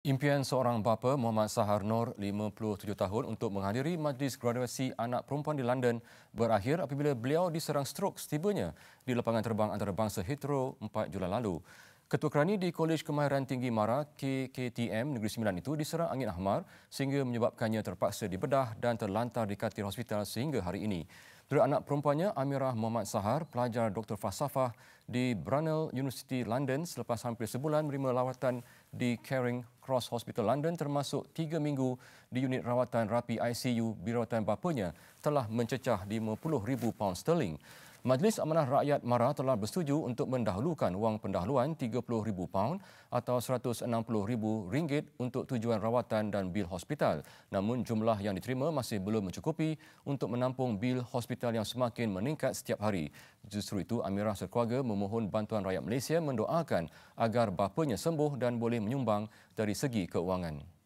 Impian seorang bapa Muhammad Sahar Nur 57 tahun untuk menghadiri majlis graduasi anak perempuan di London berakhir apabila beliau diserang strok setibanya di lapangan terbang antarabangsa Heathrow 4 Julai lalu. Ketua kerani di Kolej Kemahiran Tinggi Mara KKTM Negeri Sembilan itu diserang angin ahmar sehingga menyebabkannya terpaksa dibedah dan terlantar di katil hospital sehingga hari ini. Dua anak perempuannya Amirah Muhammad Sahar, pelajar Dr. Fasafah di Brunel University London selepas hampir sebulan menerima lawatan di Caring Cross Hospital London termasuk tiga minggu di unit rawatan rapi ICU birawatan bapanya telah mencecah 50,000 pound sterling. Majlis Amanah Rakyat Mara telah bersetuju untuk mendahulukan wang pendahuluan £30,000 atau RM160,000 untuk tujuan rawatan dan bil hospital. Namun jumlah yang diterima masih belum mencukupi untuk menampung bil hospital yang semakin meningkat setiap hari. Justru itu, Amirah Serkuaga memohon bantuan rakyat Malaysia mendoakan agar bapanya sembuh dan boleh menyumbang dari segi keuangan.